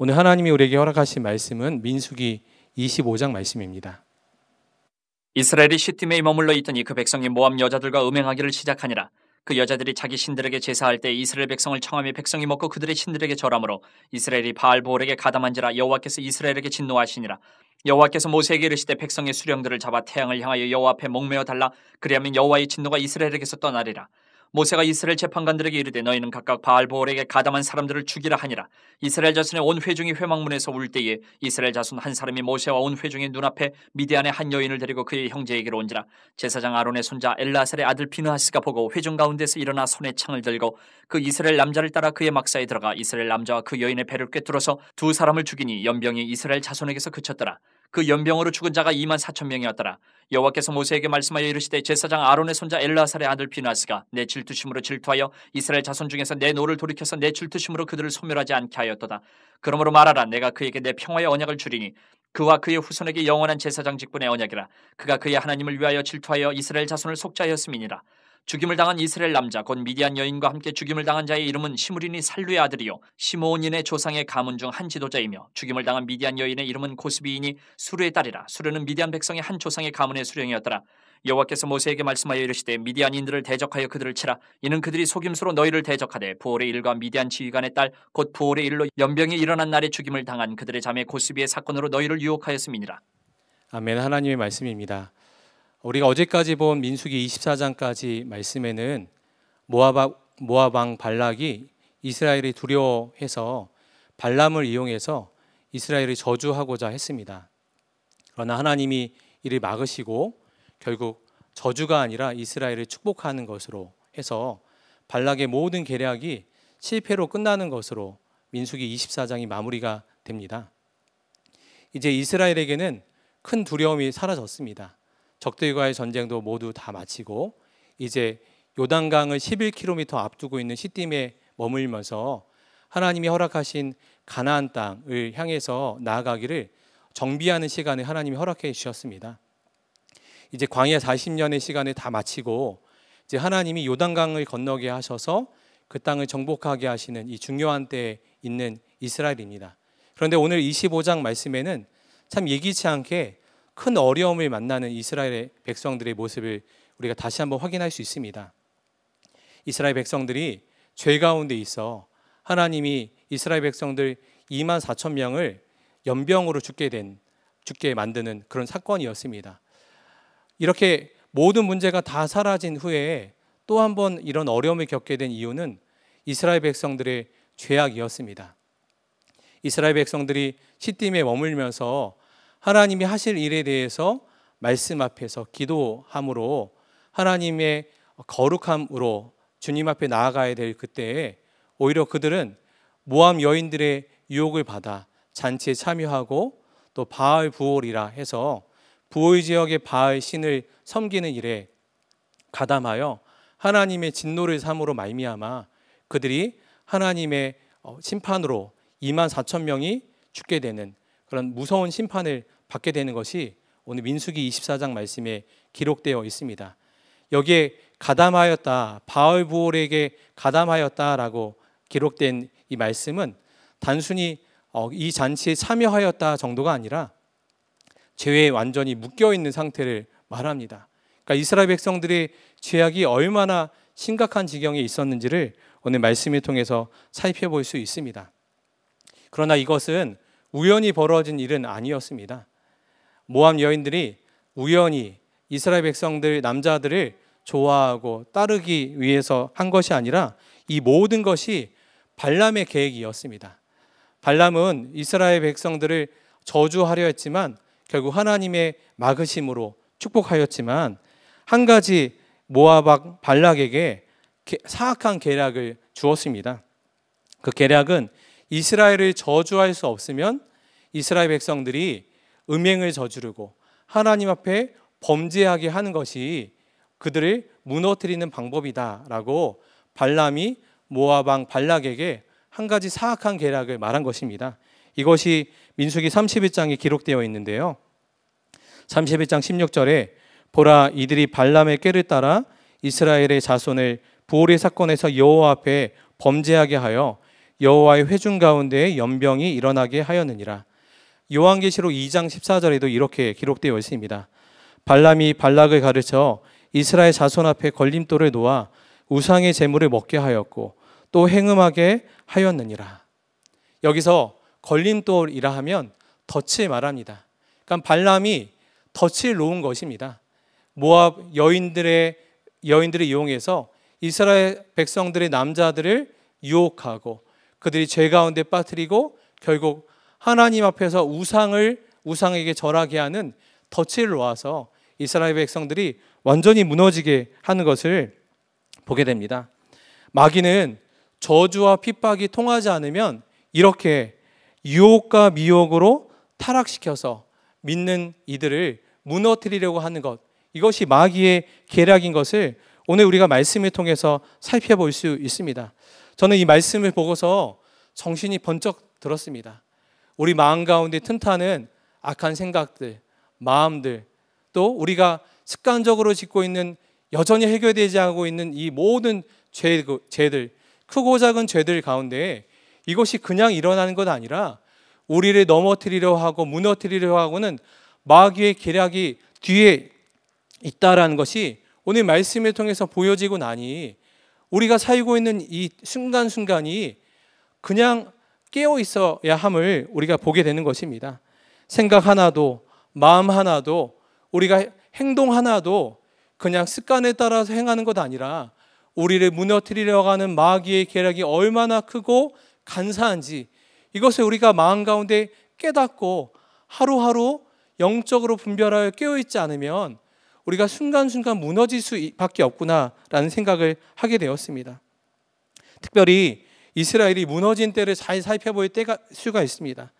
오늘 하나님이 우리에게 허락하신 말씀은 민수기 25장 말씀입니다. 이스라엘이 시팀에 머물러 있던 이그 백성이 모함 여자들과 음행하기를 시작하니라. 그 여자들이 자기 신들에게 제사할 때 이스라엘 백성을 청함에 백성이 먹고 그들의 신들에게 절하므로 이스라엘이 바알보올에게 가담한지라 여호와께서 이스라엘에게 진노하시니라. 여호와께서 모세에게 이르시되 백성의 수령들을 잡아 태양을 향하여 여호와 앞에 목매어 달라 그리하면 여호와의 진노가 이스라엘에게서 떠나리라. 모세가 이스라엘 재판관들에게 이르되 너희는 각각 바알보올에게 가담한 사람들을 죽이라 하니라 이스라엘 자손의 온 회중이 회막문에서 울 때에 이스라엘 자손 한 사람이 모세와 온 회중의 눈앞에 미디안의 한 여인을 데리고 그의 형제에게로 온지라 제사장 아론의 손자 엘라살의 아들 비느하스가 보고 회중 가운데서 일어나 손에 창을 들고 그 이스라엘 남자를 따라 그의 막사에 들어가 이스라엘 남자와 그 여인의 배를 꿰뚫어서 두 사람을 죽이니 연병이 이스라엘 자손에게서 그쳤더라 그 연병으로 죽은 자가 2만 4천 명이었더라. 여호와께서 모세에게 말씀하여 이르시되 제사장 아론의 손자 엘라살의 아들 비나스가 내 질투심으로 질투하여 이스라엘 자손 중에서 내 노를 돌이켜서 내 질투심으로 그들을 소멸하지 않게 하였도다. 그러므로 말하라 내가 그에게 내 평화의 언약을 주리니 그와 그의 후손에게 영원한 제사장 직분의 언약이라 그가 그의 하나님을 위하여 질투하여 이스라엘 자손을 속죄하였음이니라 죽임을 당한 이스라엘 남자 곧 미디안 여인과 함께 죽임을 당한 자의 이름은 시므린이 살루의 아들이요 시므온인의 조상의 가문 중 한 지도자이며 죽임을 당한 미디안 여인의 이름은 고스비인이 수르의 딸이라 수르는 미디안 백성의 한 조상의 가문의 수령이었더라 여호와께서 모세에게 말씀하여 이르시되 미디안인들을 대적하여 그들을 치라 이는 그들이 속임수로 너희를 대적하되 부월의 일과 미디안 지휘관의 딸곧 부월의 일로 연병이 일어난 날에 죽임을 당한 그들의 자매 고스비의 사건으로 너희를 유혹하였음이니라 아멘 하나님의 말씀입니다 우리가 어제까지 본 민수기 24장까지 말씀에는 모압, 모압왕 발락이 이스라엘이 두려워해서 발람을 이용해서 이스라엘이 저주하고자 했습니다. 그러나 하나님이 이를 막으시고 결국 저주가 아니라 이스라엘을 축복하는 것으로 해서 발락의 모든 계략이 실패로 끝나는 것으로 민수기 24장이 마무리가 됩니다. 이제 이스라엘에게는 큰 두려움이 사라졌습니다. 적들과의 전쟁도 모두 다 마치고 이제 요단강을 11km 앞두고 있는 시딤에 머물면서 하나님이 허락하신 가나안 땅을 향해서 나아가기를 정비하는 시간을 하나님이 허락해 주셨습니다. 이제 광야 40년의 시간을 다 마치고 이제 하나님이 요단강을 건너게 하셔서 그 땅을 정복하게 하시는 이 중요한 때에 있는 이스라엘입니다. 그런데 오늘 25장 말씀에는 참 예기치 않게 큰 어려움을 만나는 이스라엘의 백성들의 모습을 우리가 다시 한번 확인할 수 있습니다. 이스라엘 백성들이 죄 가운데 있어 하나님이 이스라엘 백성들 2만 4천 명을 연병으로 죽게 된 죽게 만드는 그런 사건이었습니다. 이렇게 모든 문제가 다 사라진 후에 또한번 이런 어려움을 겪게 된 이유는 이스라엘 백성들의 죄악이었습니다. 이스라엘 백성들이 시딤에 머물면서 하나님이 하실 일에 대해서 말씀 앞에서 기도함으로 하나님의 거룩함으로 주님 앞에 나아가야 될 그때에 오히려 그들은 모함 여인들의 유혹을 받아 잔치에 참여하고 또 바알 부올이라 해서 부올 지역의 바알 신을 섬기는 일에 가담하여 하나님의 진노를 삼으로 말미암아 그들이 하나님의 어, 심판으로 2만 4천 명이 죽게 되는 그런 무서운 심판을 받게 되는 것이 오늘 민수기 24장 말씀에 기록되어 있습니다. 여기에 가담하였다, 바알 부올에게 가담하였다라고 기록된 이 말씀은 단순히 어, 이 잔치에 참여하였다 정도가 아니라 죄에 완전히 묶여 있는 상태를 말합니다. 그러니까 이스라엘 백성들의 죄악이 얼마나 심각한 지경에 있었는지를 오늘 말씀을 통해서 살펴볼 수 있습니다. 그러나 이것은 우연히 벌어진 일은 아니었습니다. 모함 여인들이 우연히 이스라엘 백성들 남자들을 좋아하고 따르기 위해서 한 것이 아니라 이 모든 것이 발람의 계획이었습니다. 발람은 이스라엘 백성들을 저주하려 했지만 결국 하나님의 막으심으로 축복하였지만 한 가지 모압 발락에게 사악한 계략을 주었습니다. 그 계략은 이스라엘을 저주할 수 없으면 이스라엘 백성들이 음행을 저지르고 하나님 앞에 범죄하게 하는 것이 그들을 무너뜨리는 방법이다라고 발람이 모아방 발락에게 한 가지 사악한 계략을 말한 것입니다. 이것이 민수기 31장에 기록되어 있는데요. 31장 16절에 보라 이들이 발람의 깨를 따라 이스라엘의 자손을 부올리 사건에서 여호와 앞에 범죄하게 하여 여호와의 회중 가운데에 연병이 일어나게 하였느니라. 요한계시록 2장 14절에도 이렇게 기록되어 있습니다. 발람이 발락을 가르쳐 이스라엘 자손 앞에 걸림돌을 놓아 우상의 재물을 먹게 하였고 또 행음하게 하였느니라. 여기서 걸림돌이라 하면 덫을 말합니다. 그러니까 발람이 덫을 놓은 것입니다. 모압 여인들의 여인들을 이용해서 이스라엘 백성들의 남자들을 유혹하고 그들이 죄 가운데 빠뜨리고 결국 하나님 앞에서 우상을 우상에게 절하게 하는 덫을 놓아서 이스라엘 백성들이 완전히 무너지게 하는 것을 보게 됩니다. 마귀는 저주와 핍박이 통하지 않으면 이렇게 유혹과 미혹으로 타락시켜서 믿는 이들을 무너뜨리려고 하는 것 이것이 마귀의 계략인 것을 오늘 우리가 말씀을 통해서 살펴볼 수 있습니다. 저는 이 말씀을 보고서 정신이 번쩍 들었습니다. 우리 마음 가운데 틈타는 악한 생각들, 마음들, 또 우리가 습관적으로 짓고 있는 여전히 해결되지 않고 있는 이 모든 죄, 죄들, 크고 작은 죄들 가운데 이것이 그냥 일어나는 것 아니라 우리를 넘어뜨리려 하고 무너뜨리려 하고는 마귀의 계략이 뒤에 있다라는 것이 오늘 말씀을 통해서 보여지고 나니 우리가 살고 있는 이 순간순간이 그냥 깨어 있어야 함을 우리가 보게 되는 것입니다. 생각 하나도, 마음 하나도, 우리가 행동 하나도 그냥 습관에 따라서 행하는 것 아니라 우리를 무너뜨리려고 하는 마귀의 계략이 얼마나 크고 간사한지 이것을 우리가 마음 가운데 깨닫고 하루하루 영적으로 분별하여 깨어있지 않으면 우리가 순간순간 무너질 수밖에 없구나라는 생각을 하게 되었습니다. 특별히 이스라엘이 무너진 때를 잘 살펴볼 때가 수가 있습니다.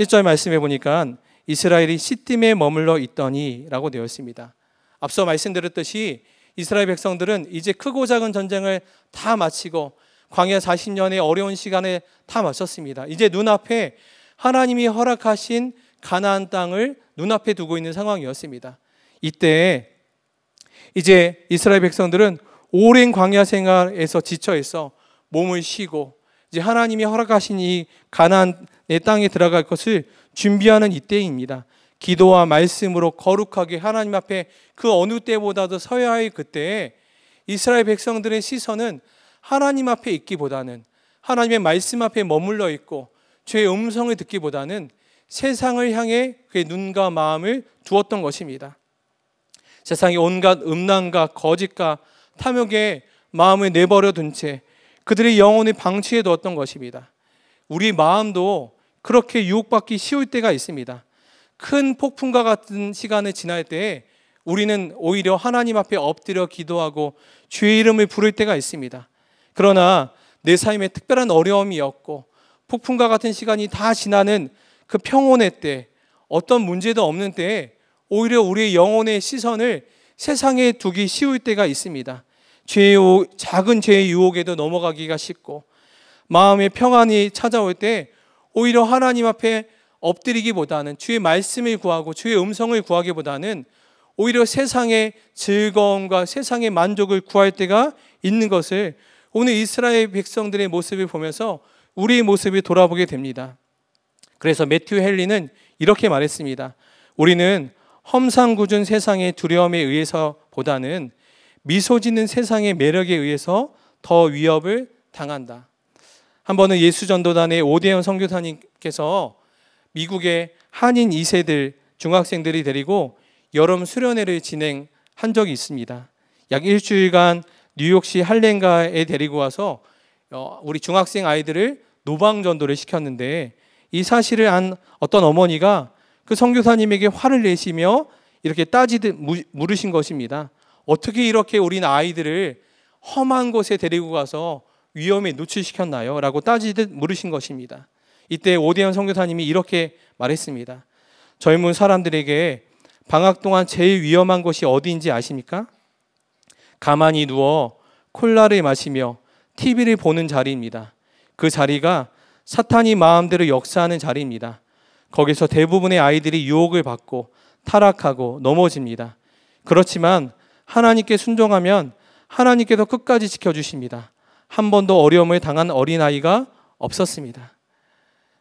1절 말씀해 보니까 이스라엘이 시딤에 머물러 있더니라고 되어 습니다 앞서 말씀드렸듯이 이스라엘 백성들은 이제 크고 작은 전쟁을 다 마치고 광야 40년의 어려운 시간에 다 마쳤습니다. 이제 눈앞에 하나님이 허락하신 가나안 땅을 눈앞에 두고 있는 상황이었습니다. 이때 이제 이스라엘 백성들은 오랜 광야 생활에서 지쳐 있어 몸을 쉬고 이제 하나님이 허락하신 이 가나안의 땅에 들어갈 것을 준비하는 이때입니다. 기도와 말씀으로 거룩하게 하나님 앞에 그 어느 때보다도 서야 할 그때에 이스라엘 백성들의 시선은 하나님 앞에 있기보다는 하나님의 말씀 앞에 머물러 있고 죄의 음성을 듣기보다는 세상을 향해 그의 눈과 마음을 두었던 것입니다. 세상의 온갖 음란과 거짓과 탐욕에 마음을 내버려 둔 채 그들의 영혼을 방치해 두었던 것입니다. 우리 마음도 그렇게 유혹받기 쉬울 때가 있습니다. 큰 폭풍과 같은 시간을 지날 때 우리는 오히려 하나님 앞에 엎드려 기도하고 주의 이름을 부를 때가 있습니다. 그러나 내 삶에 특별한 어려움이 없고 폭풍과 같은 시간이 다 지나는 그 평온의 때 어떤 문제도 없는 때에 오히려 우리의 영혼의 시선을 세상에 두기 쉬울 때가 있습니다. 죄의 작은 죄의 유혹에도 넘어가기가 쉽고 마음의 평안이 찾아올 때 오히려 하나님 앞에 엎드리기보다는 주의 말씀을 구하고 주의 음성을 구하기보다는 오히려 세상의 즐거움과 세상의 만족을 구할 때가 있는 것을 오늘 이스라엘 백성들의 모습을 보면서 우리의 모습을 돌아보게 됩니다. 그래서 매튜 헨리는 이렇게 말했습니다. 우리는 험상궂은 세상의 두려움에 의해서보다는 미소 짓는 세상의 매력에 의해서 더 위협을 당한다. 한 번은 예수 전도단의 오대현 선교사님께서 미국의 한인 2세들 중학생들이 데리고 여름 수련회를 진행한 적이 있습니다. 약 일주일간 뉴욕시 할렌가에 데리고 와서 어, 우리 중학생 아이들을 노방 전도를 시켰는데 이 사실을 안 어떤 어머니가 그성교사님에게 화를 내시며 이렇게 따지듯 물으신 것입니다. 어떻게 이렇게 우린 아이들을 험한 곳에 데리고 가서 위험에 노출시켰나요? 라고 따지듯 물으신 것입니다. 이때 오대현 선교사님이 이렇게 말했습니다. 젊은 사람들에게 방학 동안 제일 위험한 곳이 어디인지 아십니까? 가만히 누워 콜라를 마시며 TV를 보는 자리입니다. 그 자리가 사탄이 마음대로 역사하는 자리입니다. 거기서 대부분의 아이들이 유혹을 받고 타락하고 넘어집니다. 그렇지만 하나님께 순종하면 하나님께서 끝까지 지켜주십니다. 한 번도 어려움을 당한 어린아이가 없었습니다.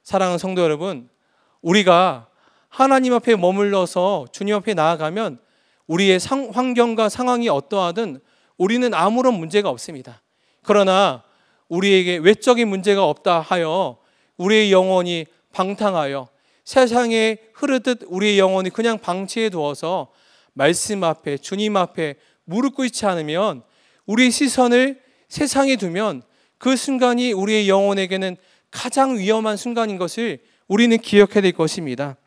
사랑하는 성도 여러분, 우리가 하나님 앞에 머물러서 주님 앞에 나아가면 우리의 상, 환경과 상황이 어떠하든 우리는 아무런 문제가 없습니다. 그러나 우리에게 외적인 문제가 없다 하여 우리의 영혼이 방탕하여 세상에 흐르듯 우리의 영혼이 그냥 방치해 두어서 말씀 앞에 주님 앞에 무릎 꿇지 않으면 우리 시선을 세상에 두면 그 순간이 우리의 영혼에게는 가장 위험한 순간인 것을 우리는 기억해야 될 것입니다.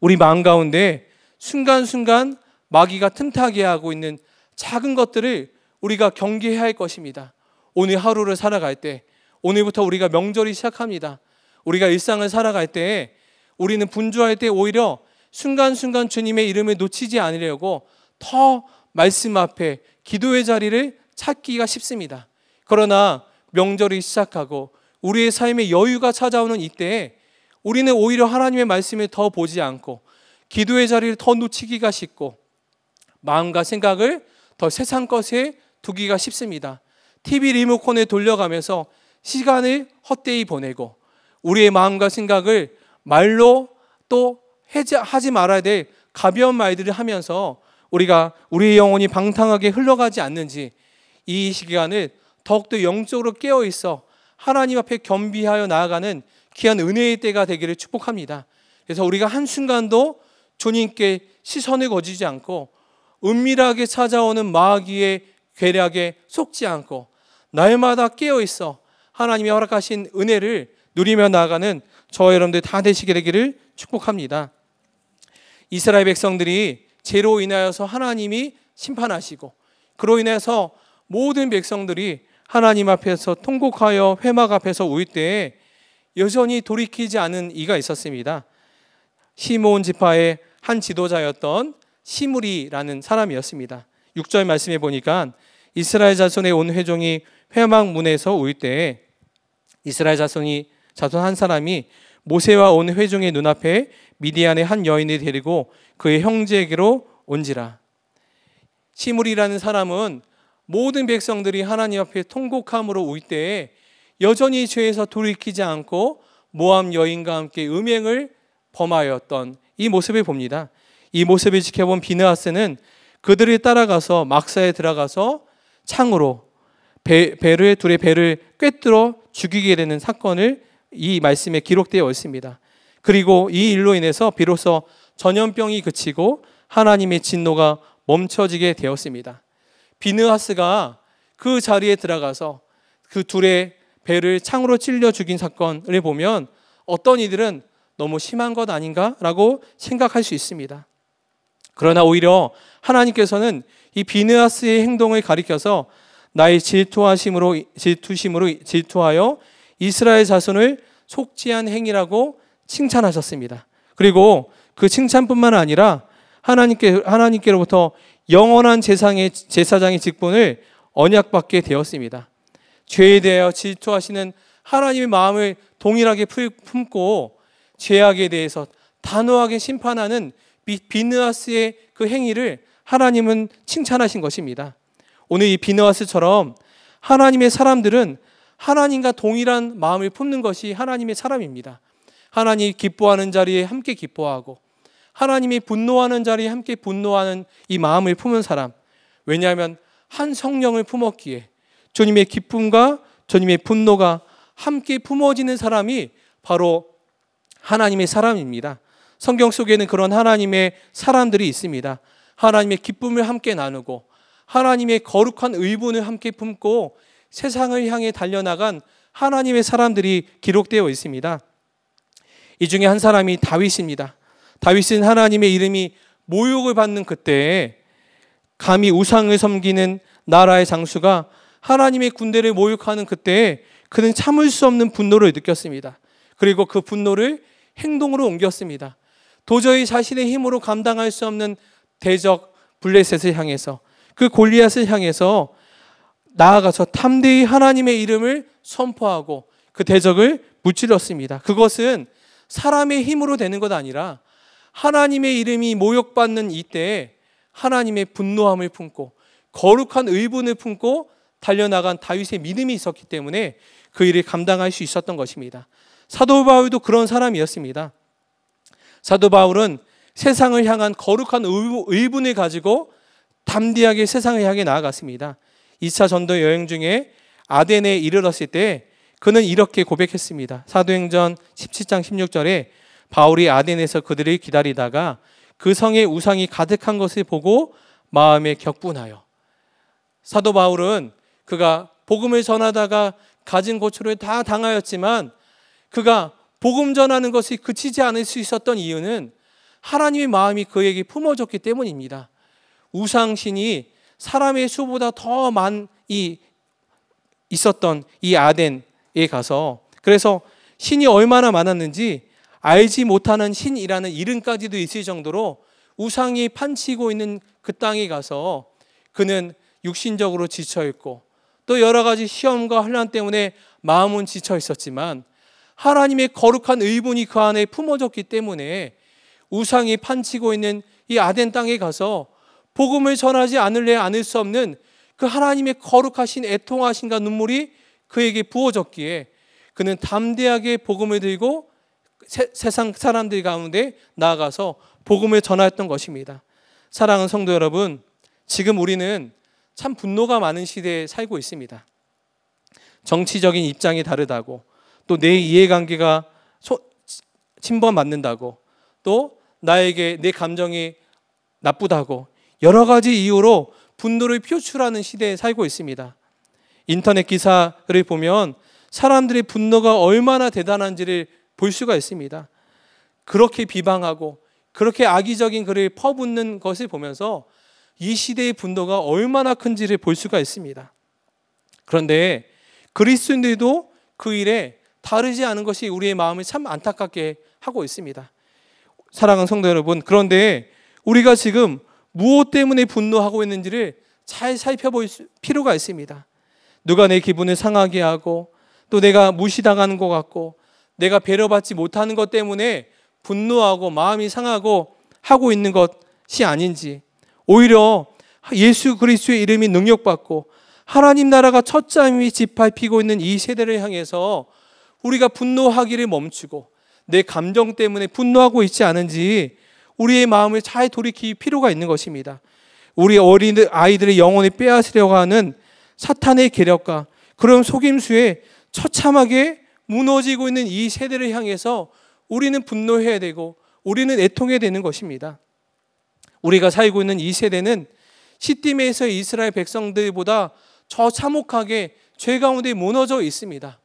우리 마음 가운데 순간순간 마귀가 틈타게 하고 있는 작은 것들을 우리가 경계해야 할 것입니다. 오늘 하루를 살아갈 때, 오늘부터 우리가 명절이 시작합니다. 우리가 일상을 살아갈 때 우리는 분주할 때 오히려 순간순간 주님의 이름을 놓치지 않으려고 더 말씀 앞에 기도의 자리를 찾기가 쉽습니다. 그러나 명절이 시작하고 우리의 삶의 여유가 찾아오는 이때에 우리는 오히려 하나님의 말씀을 더 보지 않고 기도의 자리를 더 놓치기가 쉽고 마음과 생각을 더 세상 것에 두기가 쉽습니다. TV 리모컨에 돌려가면서 시간을 헛되이 보내고 우리의 마음과 생각을 말로 또 해지, 하지 말아야 될 가벼운 말들을 하면서 우리가 우리의 영혼이 방탕하게 흘러가지 않는지 이 시간을 더욱더 영적으로 깨어 있어 하나님 앞에 겸비하여 나아가는 귀한 은혜의 때가 되기를 축복합니다. 그래서 우리가 한순간도 주님께 시선을 거지지 않고 은밀하게 찾아오는 마귀의 괴략에 속지 않고 날마다 깨어 있어 하나님이 허락하신 은혜를 누리며 나아가는 저와 여러분들 다 되시게 되기를 축복합니다. 이스라엘 백성들이 죄로 인하여서 하나님이 심판하시고 그로 인해서 모든 백성들이 하나님 앞에서 통곡하여 회막 앞에서 울 때에 여전히 돌이키지 않은 이가 있었습니다. 시몬 지파의 한 지도자였던 시므리라는 사람이었습니다. 6절 말씀해 보니까 이스라엘 자손의 온 회종이 회막 문에서 울 때에 이스라엘 자손이 자손 한 사람이 모세와 온 회중의 눈앞에 미디안의 한 여인을 데리고 그의 형제에게로 온지라. 시물이라는 사람은 모든 백성들이 하나님 앞에 통곡함으로 울 때에 여전히 죄에서 돌이키지 않고 모함 여인과 함께 음행을 범하였던 이 모습을 봅니다. 이 모습을 지켜본 비느하스는 그들을 따라가서 막사에 들어가서 창으로 배, 를 둘의 배를 꿰뚫어 죽이게 되는 사건을 이 말씀에 기록되어 있습니다. 그리고 이 일로 인해서 비로소 전염병이 그치고 하나님의 진노가 멈춰지게 되었습니다. 비느하스가 그 자리에 들어가서 그 둘의 배를 창으로 찔려 죽인 사건을 보면 어떤 이들은 너무 심한 것 아닌가라고 생각할 수 있습니다. 그러나 오히려 하나님께서는 이 비느하스의 행동을 가리켜서 나의 질투하심으로 질투심으로 질투하여 이스라엘 자손을 속지한 행위라고 칭찬하셨습니다. 그리고 그 칭찬뿐만 아니라 하나님께 하나님께로부터 영원한 제상의 제사장의 직분을 언약받게 되었습니다. 죄에 대하여 질투하시는 하나님의 마음을 동일하게 품고 죄악에 대해서 단호하게 심판하는 비느아스의 그 행위를 하나님은 칭찬하신 것입니다. 오늘 이 비느아스처럼 하나님의 사람들은 하나님과 동일한 마음을 품는 것이 하나님의 사람입니다. 하나님 기뻐하는 자리에 함께 기뻐하고 하나님이 분노하는 자리에 함께 분노하는 이 마음을 품은 사람. 왜냐하면 한 성령을 품었기에 주님의 기쁨과 주님의 분노가 함께 품어지는 사람이 바로 하나님의 사람입니다. 성경 속에는 그런 하나님의 사람들이 있습니다. 하나님의 기쁨을 함께 나누고 하나님의 거룩한 의분을 함께 품고 세상을 향해 달려나간 하나님의 사람들이 기록되어 있습니다. 이 중에 한 사람이 다윗입니다. 다윗은 하나님의 이름이 모욕을 받는 그때에 감히 우상을 섬기는 나라의 장수가 하나님의 군대를 모욕하는 그때에 그는 참을 수 없는 분노를 느꼈습니다. 그리고 그 분노를 행동으로 옮겼습니다. 도저히 자신의 힘으로 감당할 수 없는 대적 블레셋을 향해서 그 골리앗을 향해서 나아가서 탐대히 하나님의 이름을 선포하고 그 대적을 무찔렀습니다. 그것은 사람의 힘으로 되는 것 아니라 하나님의 이름이 모욕받는 이때에 하나님의 분노함을 품고 거룩한 의분을 품고 달려나간 다윗의 믿음이 있었기 때문에 그 일을 감당할 수 있었던 것입니다. 사도 바울도 그런 사람이었습니다. 사도 바울은 세상을 향한 거룩한 의분을 가지고 담대하게 세상을 향해 나아갔습니다. 2차 전도 여행 중에 아덴에 이르렀을 때 그는 이렇게 고백했습니다. 사도행전 17장 16절에 바울이 아덴에서 그들을 기다리다가 그 성에 우상이 가득한 것을 보고 마음에 격분하여 사도 바울은 그가 복음을 전하다가 가진 고초를 다 당하였지만 그가 복음 전하는 것이 그치지 않을 수 있었던 이유는 하나님의 마음이 그에게 품어줬기 때문입니다. 우상신이 사람의 수보다 더 많이 있었던 이 아덴에 가서 그래서 신이 얼마나 많았는지 알지 못하는 신이라는 이름까지도 있을 정도로 우상이 판치고 있는 그 땅에 가서 그는 육신적으로 지쳐 있고 또 여러 가지 시험과 환란 때문에 마음은 지쳐 있었지만 하나님의 거룩한 의분이 그 안에 품어졌기 때문에 우상이 판치고 있는 이 아덴 땅에 가서 복음을 전하지 않을래 않을 수 없는 그 하나님의 거룩하신 애통하신가 눈물이 그에게 부어졌기에 그는 담대하게 복음을 들고 세, 세상 사람들 가운데 나아가서 복음을 전하였던 것입니다. 사랑하는 성도 여러분, 지금 우리는 참 분노가 많은 시대에 살고 있습니다. 정치적인 입장이 다르다고 또 내 이해관계가 침범받는다고 또 나에게 내 감정이 나쁘다고 여러 가지 이유로 분노를 표출하는 시대에 살고 있습니다. 인터넷 기사를 보면 사람들의 분노가 얼마나 대단한지를 볼 수가 있습니다. 그렇게 비방하고 그렇게 악의적인 글을 퍼붓는 것을 보면서 이 시대의 분노가 얼마나 큰지를 볼 수가 있습니다. 그런데 그리스인들도그 일에 다르지 않은 것이 우리의 마음을 참 안타깝게 하고 있습니다. 사랑하는 성도 여러분, 그런데 우리가 지금 무엇 때문에 분노하고 있는지를 잘 살펴볼 필요가 있습니다. 누가 내 기분을 상하게 하고 또 내가 무시당하는 것 같고 내가 배려받지 못하는 것 때문에 분노하고 마음이 상하고 하고 있는 것이 아닌지 오히려 예수 그리스도의 이름이 능력받고 하나님 나라가 첫잠이 짓밟히고 있는 이 세대를 향해서 우리가 분노하기를 멈추고 내 감정 때문에 분노하고 있지 않은지 우리의 마음을 잘 돌이킬 필요가 있는 것입니다. 우리 어린 아이들의 영혼을 빼앗으려고 하는 사탄의 계력과 그런 속임수에 처참하게 무너지고 있는 이 세대를 향해서 우리는 분노해야 되고 우리는 애통해야 되는 것입니다. 우리가 살고 있는 이 세대는 시딤에서 이스라엘 백성들보다 저 참혹하게 죄 가운데 무너져 있습니다.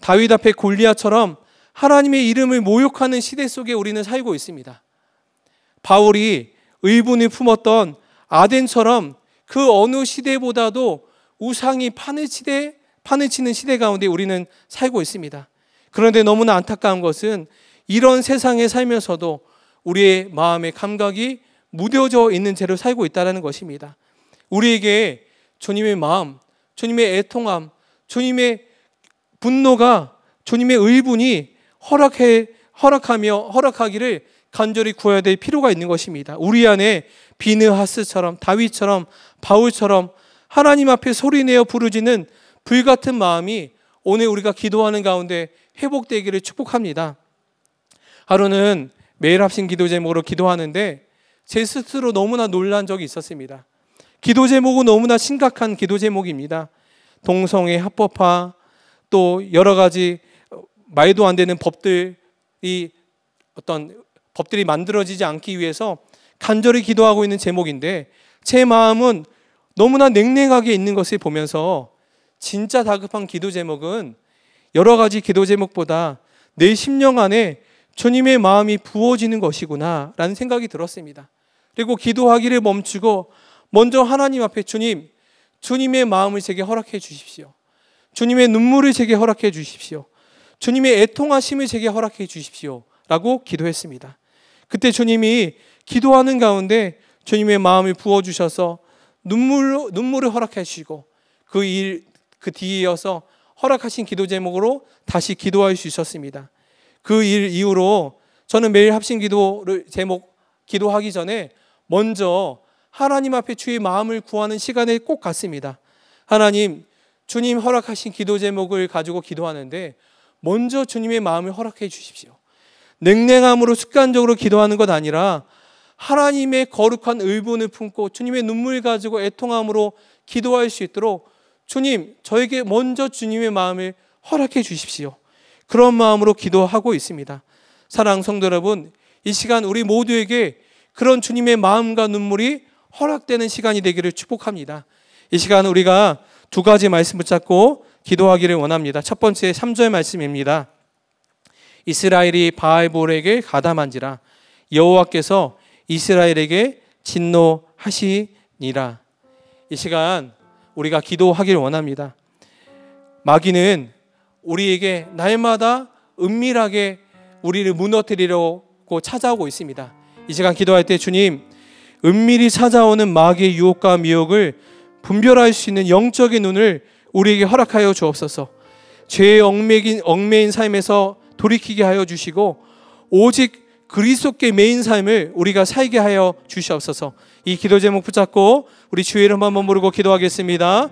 다윗 앞에 골리앗처럼 하나님의 이름을 모욕하는 시대 속에 우리는 살고 있습니다. 바울이 의분을 품었던 아덴처럼 그 어느 시대보다도 우상이 판을 치되 판을 치는 시대 가운데 우리는 살고 있습니다. 그런데 너무나 안타까운 것은 이런 세상에 살면서도 우리의 마음의 감각이 무뎌져 있는 죄로 살고 있다는 것입니다. 우리에게 주님의 마음, 주님의 애통함, 주님의 분노가, 주님의 의분이 허락해 허락하며 허락하기를 간절히 구해야 될 필요가 있는 것입니다. 우리 안에 비느하스처럼 다윗처럼 바울처럼 하나님 앞에 소리내어 부르짖는 불같은 마음이 오늘 우리가 기도하는 가운데 회복되기를 축복합니다. 하루는 매일 합심 기도 제목으로 기도하는데 제 스스로 너무나 놀란 적이 있었습니다. 기도 제목은 너무나 심각한 기도 제목입니다. 동성애 합법화 또 여러 가지 말도 안 되는 법들이 어떤 법들이 만들어지지 않기 위해서 간절히 기도하고 있는 제목인데 제 마음은 너무나 냉랭하게 있는 것을 보면서 진짜 다급한 기도 제목은 여러 가지 기도 제목보다 내 심령 안에 주님의 마음이 부어지는 것이구나라는 생각이 들었습니다. 그리고 기도하기를 멈추고 먼저 하나님 앞에 주님, 주님의 마음을 제게 허락해 주십시오. 주님의 눈물을 제게 허락해 주십시오. 주님의 애통하심을 제게 허락해 주십시오. 라고 기도했습니다. 그때 주님이 기도하는 가운데 주님의 마음을 부어주셔서 눈물, 눈물을 허락해 주시고 그 일, 그 뒤에 이어서 허락하신 기도 제목으로 다시 기도할 수 있었습니다. 그 일 이후로 저는 매일 합심 기도를 제목 기도하기 전에 먼저 하나님 앞에 주의 마음을 구하는 시간에 꼭 갔습니다. 하나님, 주님 허락하신 기도 제목을 가지고 기도하는데 먼저 주님의 마음을 허락해 주십시오. 냉랭함으로 습관적으로 기도하는 것 아니라 하나님의 거룩한 의분을 품고 주님의 눈물 가지고 애통함으로 기도할 수 있도록 주님, 저에게 먼저 주님의 마음을 허락해 주십시오. 그런 마음으로 기도하고 있습니다. 사랑 성도 여러분, 이 시간 우리 모두에게 그런 주님의 마음과 눈물이 허락되는 시간이 되기를 축복합니다. 이 시간 우리가 두 가지 말씀 붙잡고 기도하기를 원합니다. 첫 번째 3절 말씀입니다. 이스라엘이 바알볼에게 가담한지라 여호와께서 이스라엘에게 진노하시니라. 이 시간 우리가 기도하기를 원합니다. 마귀는 우리에게 날마다 은밀하게 우리를 무너뜨리려고 찾아오고 있습니다. 이 시간 기도할 때 주님, 은밀히 찾아오는 마귀의 유혹과 미혹을 분별할 수 있는 영적인 눈을 우리에게 허락하여 주옵소서. 죄의 얽매인, 얽매인 삶에서 돌이키게 하여 주시고 오직 그리스도께 매인 삶을 우리가 살게 하여 주시옵소서. 이 기도 제목 붙잡고 우리 주의 이름 한번 부르고 기도하겠습니다.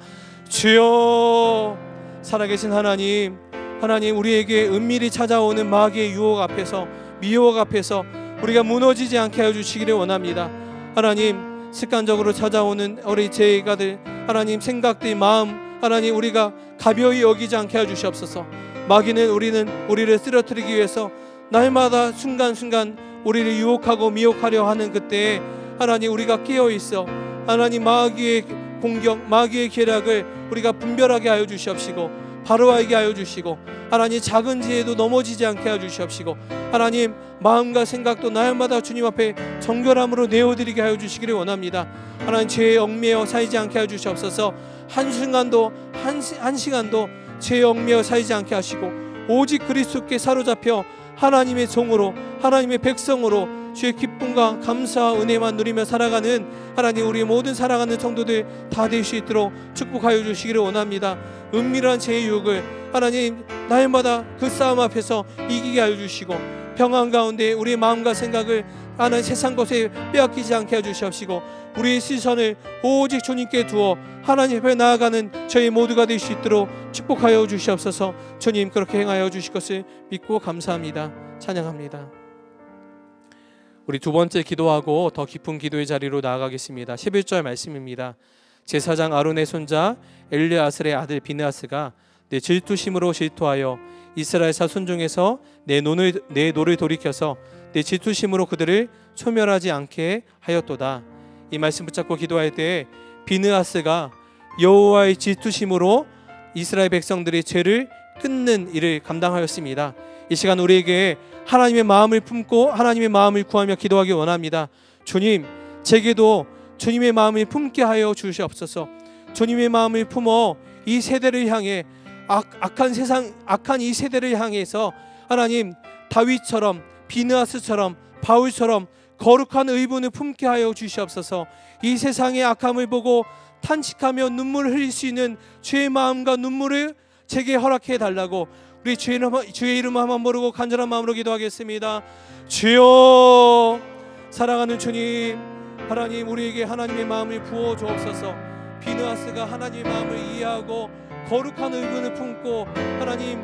주여 살아계신 하나님 하나님 우리에게 은밀히 찾아오는 마귀의 유혹 앞에서 미혹 앞에서 우리가 무너지지 않게 하여 주시기를 원합니다. 하나님 습관적으로 찾아오는 우리 죄가들 하나님 생각들 마음 하나님 우리가 가벼이 여기지 않게 해주시옵소서. 마귀는 우리는 우리를 쓰러뜨리기 위해서 날마다 순간순간 우리를 유혹하고 미혹하려 하는 그때에 하나님 우리가 깨어 있어 하나님 마귀의 공격, 마귀의 계략을 우리가 분별하게 하여 주시옵시고 바로에게 하여 주시고 하나님 작은 지혜도 넘어지지 않게 하여 주시옵시고 하나님 마음과 생각도 날마다 주님 앞에 정결함으로 내어드리게 하여 주시기를 원합니다. 하나님 죄에 얽매여 살지 않게 하여 주시옵소서 한순간도 한, 한 시간도 죄영며 살지 않게 하시고 오직 그리스도께 사로잡혀 하나님의 종으로 하나님의 백성으로 주의 기쁨과 감사와 은혜만 누리며 살아가는 하나님 우리 모든 사랑하는 성도들 다 될 수 있도록 축복하여 주시기를 원합니다. 은밀한 죄의 유혹을 하나님 날마다 그 싸움 앞에서 이기게 하여 주시고 평안 가운데 우리의 마음과 생각을 하나님 세상 것에 빼앗기지 않게 해주시옵시고 우리의 시선을 오직 주님께 두어 하나님 앞에 나아가는 저희 모두가 될 수 있도록 축복하여 주시옵소서 주님 그렇게 행하여 주실 것을 믿고 감사합니다 찬양합니다. 우리 두 번째 기도하고 더 깊은 기도의 자리로 나아가겠습니다. 11절 말씀입니다. 제사장 아론의 손자 엘르아슬의 아들 비느아스가 내 질투심으로 질투하여 이스라엘 사손 중에서 내 노를, 내 노를 돌이켜서 내 질투심으로 그들을 소멸하지 않게 하였도다. 이 말씀 붙잡고 기도할 때 비느아스가 여호와의 질투심으로 이스라엘 백성들의 죄를 끊는 일을 감당하였습니다. 이 시간 우리에게 하나님의 마음을 품고 하나님의 마음을 구하며 기도하기 원합니다. 주님, 제게도 주님의 마음을 품게 하여 주시옵소서. 주님의 마음을 품어 이 세대를 향해 악, 한 세상 악한 이 세대를 향해서 하나님 다윗처럼 비느아스처럼 바울처럼 거룩한 의분을 품게 하여 주시옵소서. 이 세상의 악함을 보고 탄식하며 눈물을 흘릴 수 있는 죄의 마음과 눈물을 제게 허락해 달라고 우리 주의 이름, 주의 이름 한번 모르고 간절한 마음으로 기도하겠습니다. 주여 사랑하는 주님 하나님 우리에게 하나님의 마음을 부어 주옵소서 비누아스가 하나님의 마음을 이해하고 거룩한 의문을 품고 하나님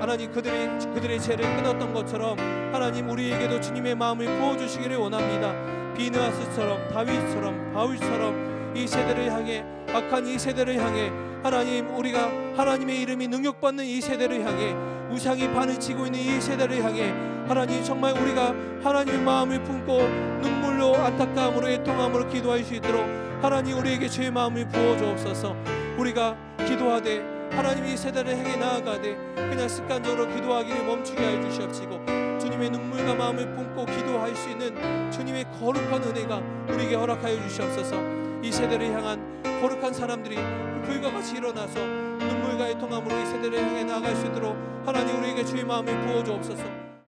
하나님 그들의 그들의 죄를 끊었던 것처럼 하나님 우리에게도 주님의 마음을 부어 주시기를 원합니다. 비느아스처럼 다윗처럼 바울처럼 이 세대를 향해 악한 이 세대를 향해 하나님 우리가 하나님의 이름이 능력받는 이 세대를 향해 우상이 반을 치고 있는 이 세대를 향해 하나님 정말 우리가 하나님의 마음을 품고 눈물로 안타까움으로 애통함으로 기도할 수 있도록 하나님 우리에게 주의 마음을 부어주옵소서 우리가 기도하되 하나님이 세대를 향해 나아가되 그냥 습관적으로 기도하기를 멈추게 해 주시옵시고 주님의 눈물과 마음을 품고 기도할 수 있는 주님의 거룩한 은혜가 우리에게 허락하여 주시옵소서 이 세대를 향한 거룩한 사람들이 불과 같이 일어나서 눈물과 의통함으로 이 세대를 향해 나아갈 수 있도록 하나님 우리에게 주의 마음을 부어주옵소서.